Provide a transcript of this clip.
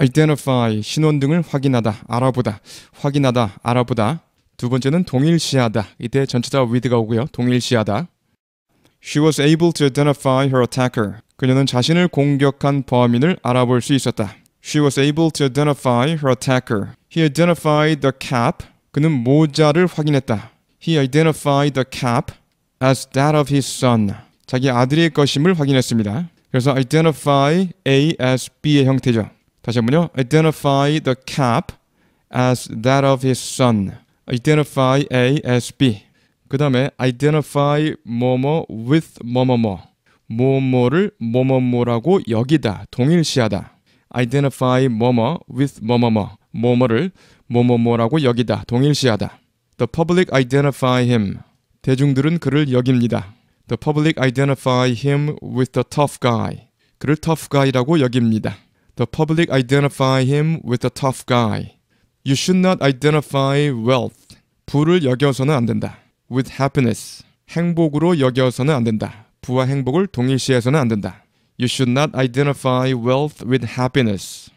identify 신원 등을 확인하다, 알아보다, 확인하다, 알아보다. 두 번째는 동일시하다. 이때 전체사 with가 오고요. 동일시하다. She was able to identify her attacker. 그녀는 자신을 공격한 범인을 알아볼 수 있었다. She was able to identify her attacker. He identified the cap. 그는 모자를 확인했다. He identified the cap as that of his son. 자기 아들의 것임을 확인했습니다. 그래서 identify A as B의 형태죠. 다시 한번요. Identify the cap as that of his son. Identify A as B. 그 다음에 identify 뭐뭐 with 뭐뭐뭐. 뭐뭐를 뭐뭐뭐라고 여기다, 동일시하다. identify 뭐뭐 with 뭐뭐뭐. 뭐뭐를 뭐뭐뭐라고 여기다, 동일시하다. The public identify him. 대중들은 그를 여깁니다. The public identify him with the tough guy. 그를 tough guy라고 여깁니다. The public identify him with a tough guy. You should not identify wealth. 부를 여겨서는 안 된다. with happiness. 행복으로 여겨서는 안 된다. 부와 행복을 동일시해서는 안 된다. You should not identify wealth with happiness.